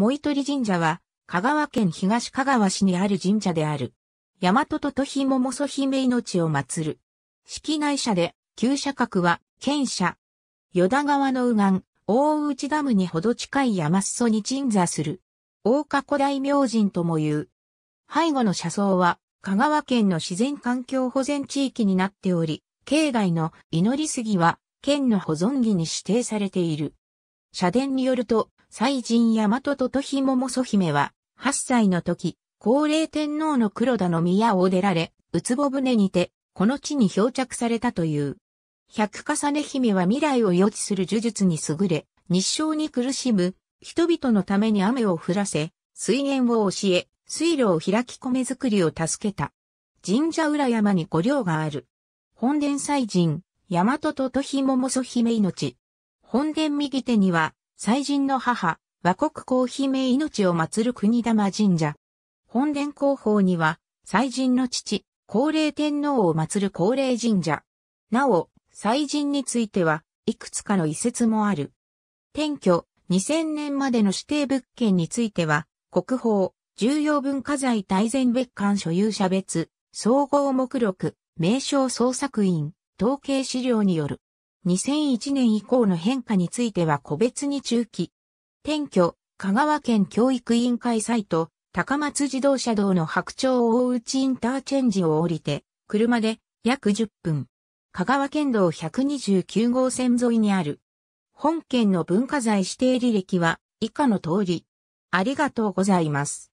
森取神社は、香川県東香川市にある神社である。大和ととひももそ姫命を祀る。式内社で、旧社格は、県社。与田川の右岸、大内ダムにほど近い山裾に鎮座する。大加古代明神とも言う。背後の車窓は、香川県の自然環境保全地域になっており、境内の祈り杉は、県の保存儀に指定されている。社殿によると、祭神大和ととひももそ姫は、8歳の時、高齢天皇の黒田の宮を出られ、うつぼ船にて、この地に漂着されたという。百重ね姫は未来を予知する呪術に優れ、日照に苦しむ、人々のために雨を降らせ、水源を教え、水路を開き米作りを助けた。神社裏山に五陵がある。本殿祭神、大和ととひももそ姫命。本殿右手には、祭神の母、和国公姫命を祀る国玉神社。本殿後方には、祭神の父、高齢天皇を祀る高齢神社。なお、祭神については、いくつかの遺説もある。転居、2000年までの指定物件については、国宝、重要文化財大全別館所有者別、総合目録、名称創作員、統計資料による。2001年以降の変化については個別に中期。転居、香川県教育委員会サイト、高松自動車道の白鳥大内インターチェンジを降りて、車で約10分。香川県道129号線沿いにある。本県の文化財指定履歴は以下の通り。ありがとうございます。